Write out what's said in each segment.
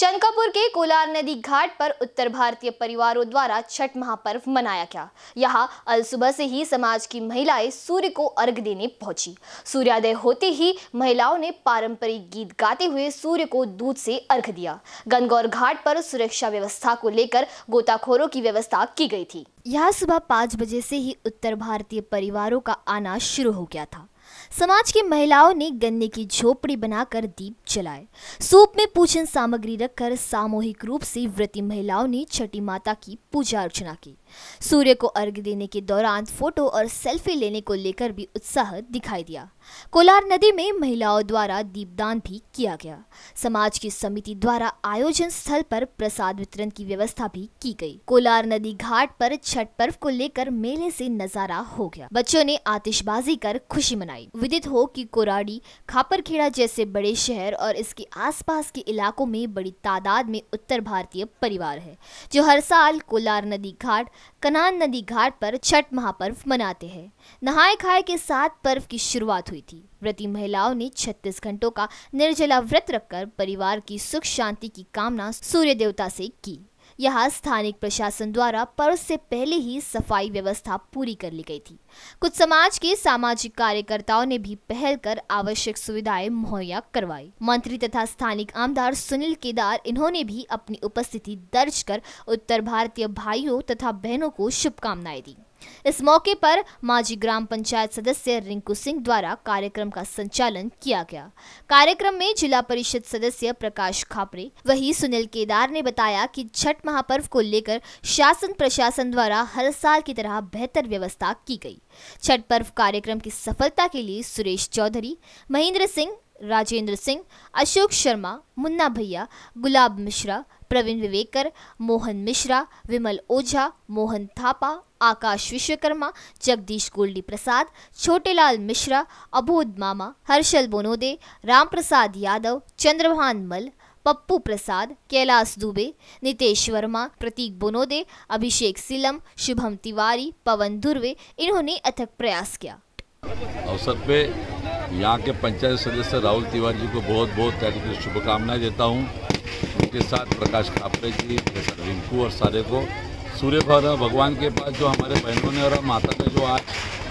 चनकापुर के कोलार नदी घाट पर उत्तर भारतीय परिवारों द्वारा छठ महापर्व मनाया गया यहाँ अल सुबह से ही समाज की महिलाएं सूर्य को अर्घ देने पहुंची सूर्योदय होते ही महिलाओं ने पारंपरिक गीत गाते हुए सूर्य को दूध से अर्घ दिया गंगौर घाट पर सुरक्षा व्यवस्था को लेकर गोताखोरों की व्यवस्था की गई थी यहाँ सुबह पाँच बजे से ही उत्तर भारतीय परिवारों का आना शुरू हो गया था समाज की महिलाओं ने गन्ने की झोपड़ी बनाकर दीप जलाए सूप में पूजन सामग्री रखकर सामूहिक रूप से व्रती महिलाओं ने छठी माता की पूजा अर्चना की सूर्य को अर्घ देने के दौरान फोटो और सेल्फी लेने को लेकर भी उत्साह दिखाई दिया कोलार नदी में महिलाओं द्वारा दीपदान भी किया गया समाज की समिति द्वारा आयोजन स्थल पर प्रसाद वितरण की व्यवस्था भी की गई कोलार नदी घाट पर छठ पर्व को लेकर मेले से नजारा हो गया बच्चों ने आतिशबाजी कर खुशी मनाई आई विदित हो कि कोराड़ी खापरखेड़ा जैसे बड़े शहर और इसके आसपास के इलाकों में बड़ी तादाद में उत्तर भारतीय परिवार है जो हर साल कोलार नदी घाट कनान नदी घाट पर छठ महापर्व मनाते हैं नहाए खाए के साथ पर्व की शुरुआत हुई थी व्रती महिलाओं ने 36 घंटों का निर्जला व्रत रखकर परिवार की सुख शांति की कामना सूर्य देवता से की यहाँ स्थानिक प्रशासन द्वारा पर्व से पहले ही सफाई व्यवस्था पूरी कर ली गई थी कुछ समाज के सामाजिक कार्यकर्ताओं ने भी पहल कर आवश्यक सुविधाएं मुहैया करवाई मंत्री तथा स्थानिक आमदार सुनील केदार इन्होंने भी अपनी उपस्थिति दर्ज कर उत्तर भारतीय भाइयों तथा बहनों को शुभकामनाएं दी इस मौके पर माजी ग्राम पंचायत सदस्य रिंकू सिंह द्वारा कार्यक्रम का संचालन किया गया कार्यक्रम में जिला परिषद सदस्य प्रकाश खापरे वही सुनील केदार ने बताया कि छठ महापर्व को लेकर शासन प्रशासन द्वारा हर साल की तरह बेहतर व्यवस्था की गई छठ पर्व कार्यक्रम की सफलता के लिए सुरेश चौधरी महेंद्र सिंह राजेंद्र सिंह अशोक शर्मा मुन्ना भैया गुलाब मिश्रा प्रवीण विवेकर मोहन मिश्रा विमल ओझा मोहन थापा आकाश विश्वकर्मा जगदीश गोल्डी प्रसाद छोटेलाल मिश्रा अबोध मामा हर्षल बोनोदे राम प्रसाद यादव चंद्रभान मल पप्पू प्रसाद कैलाश दुबे नितेश वर्मा प्रतीक बोनोदे अभिषेक सिलम शुभम तिवारी पवन धुर्वे इन्होंने अथक प्रयास किया अवसर पे यहाँ के पंचायत सदस्य राहुल तिवारी जी को बहुत बहुत शुभकामनाएं देता हूँ उनके साथ प्रकाश खापरे जी प्रोफेसर रिंकू और सारे को सूर्य भगवान के पास जो हमारे बहनों ने और माता ने जो आज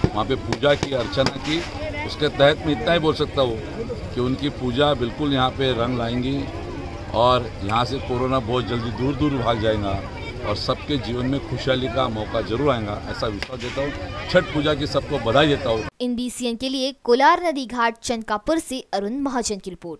वहाँ पे पूजा की अर्चना की उसके तहत मैं इतना ही बोल सकता हूँ कि उनकी पूजा बिल्कुल यहाँ पे रंग लाएंगी और यहाँ से कोरोना बहुत जल्दी दूर दूर भाग जाएगा और सबके जीवन में खुशहाली का मौका जरूर आएगा ऐसा विश्वास देता हूँ छठ पूजा की सबको बधाई देता हूँ इन के लिए कोलार नदी घाट चंदकापुर से अरुण महाजन की रिपोर्ट